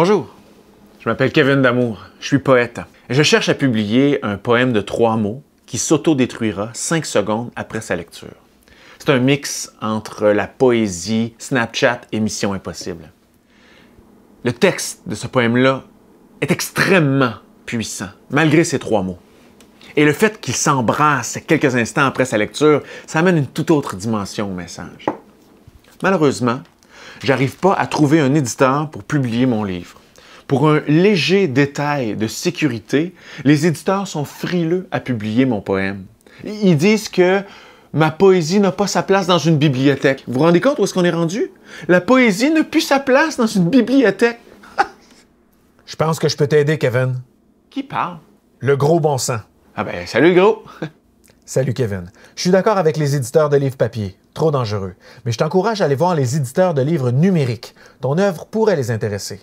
Bonjour, je m'appelle Kevin Damour, je suis poète. Je cherche à publier un poème de trois mots qui s'auto-détruira cinq secondes après sa lecture. C'est un mix entre la poésie, Snapchat et Mission Impossible. Le texte de ce poème-là est extrêmement puissant, malgré ces trois mots. Et le fait qu'il s'embrasse quelques instants après sa lecture, ça amène une toute autre dimension au message. Malheureusement, j'arrive pas à trouver un éditeur pour publier mon livre. Pour un léger détail de sécurité, les éditeurs sont frileux à publier mon poème. Ils disent que ma poésie n'a pas sa place dans une bibliothèque. Vous vous rendez compte où est-ce qu'on est rendu? La poésie n'a plus sa place dans une bibliothèque. je pense que je peux t'aider, Kevin. Qui parle? Le gros bon sang. Ah ben, salut gros! Salut Kevin. Je suis d'accord avec les éditeurs de livres papier, trop dangereux, mais je t'encourage à aller voir les éditeurs de livres numériques. Ton œuvre pourrait les intéresser.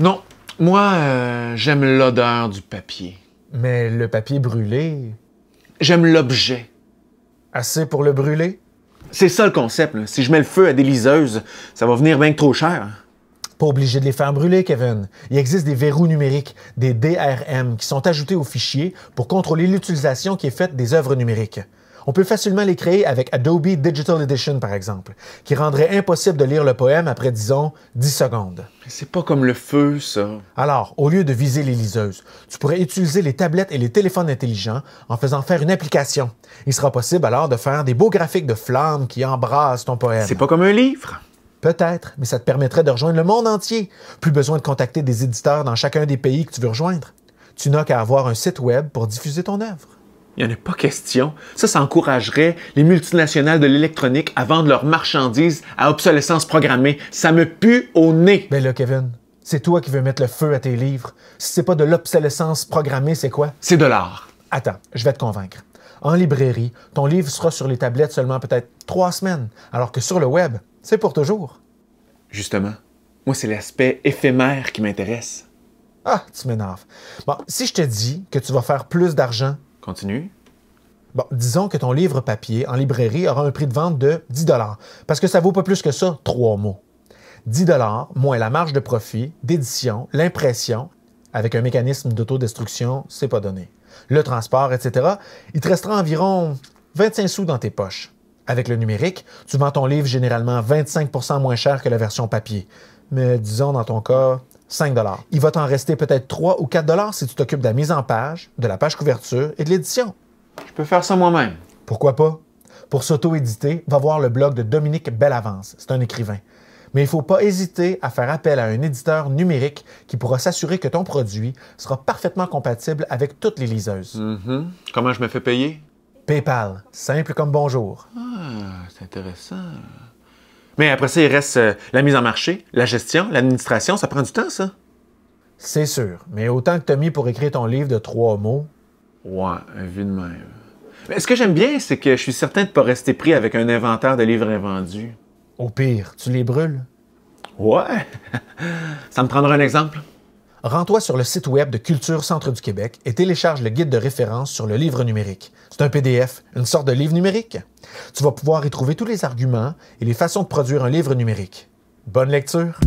Non, moi, euh, j'aime l'odeur du papier. Mais le papier brûlé. J'aime l'objet. Assez pour le brûler? C'est ça le concept. Si je mets le feu à des liseuses, ça va venir bien que trop cher. Pas obligé de les faire brûler, Kevin. Il existe des verrous numériques, des DRM, qui sont ajoutés au fichier pour contrôler l'utilisation qui est faite des œuvres numériques. On peut facilement les créer avec Adobe Digital Edition, par exemple, qui rendrait impossible de lire le poème après, disons, 10 secondes. Mais C'est pas comme le feu, ça. Alors, au lieu de viser les liseuses, tu pourrais utiliser les tablettes et les téléphones intelligents en faisant faire une application. Il sera possible alors de faire des beaux graphiques de flammes qui embrassent ton poème. C'est pas comme un livre. Peut-être, mais ça te permettrait de rejoindre le monde entier. Plus besoin de contacter des éditeurs dans chacun des pays que tu veux rejoindre. Tu n'as qu'à avoir un site web pour diffuser ton œuvre. Il n'y en a pas question. Ça, ça encouragerait les multinationales de l'électronique à vendre leurs marchandises à obsolescence programmée. Ça me pue au nez. Ben là, Kevin, c'est toi qui veux mettre le feu à tes livres. Si c'est pas de l'obsolescence programmée, c'est quoi? C'est de l'art. Attends, je vais te convaincre. En librairie, ton livre sera sur les tablettes seulement peut-être trois semaines, alors que sur le web, c'est pour toujours. Justement, moi, c'est l'aspect éphémère qui m'intéresse. Ah, tu m'énerves. Bon, si je te dis que tu vas faire plus d'argent. Continue. Bon, disons que ton livre papier en librairie aura un prix de vente de 10 parce que ça vaut pas plus que ça, trois mots. 10 moins la marge de profit, d'édition, l'impression, avec un mécanisme d'autodestruction, c'est pas donné. Le transport, etc., il te restera environ 25 sous dans tes poches. Avec le numérique, tu vends ton livre généralement 25 moins cher que la version papier. Mais disons dans ton cas, 5 Il va t'en rester peut-être 3 ou 4 si tu t'occupes de la mise en page, de la page couverture et de l'édition. Je peux faire ça moi-même. Pourquoi pas? Pour s'auto-éditer, va voir le blog de Dominique Bellavance. C'est un écrivain. Mais il ne faut pas hésiter à faire appel à un éditeur numérique qui pourra s'assurer que ton produit sera parfaitement compatible avec toutes les liseuses. Mm-hmm. Comment je me fais payer? PayPal, simple comme bonjour. Ah, c'est intéressant. Mais après ça, il reste euh, la mise en marché, la gestion, l'administration. Ça prend du temps, ça? C'est sûr. Mais autant que t'as mis pour écrire ton livre de trois mots. Ouais, vu de même. Mais ce que j'aime bien, c'est que je suis certain de ne pas rester pris avec un inventaire de livres invendus. Au pire, tu les brûles. Ouais. ça me prendra un exemple rends-toi sur le site web de Culture Centre du Québec et télécharge le guide de référence sur le livre numérique. C'est un PDF, une sorte de livre numérique. Tu vas pouvoir y trouver tous les arguments et les façons de produire un livre numérique. Bonne lecture!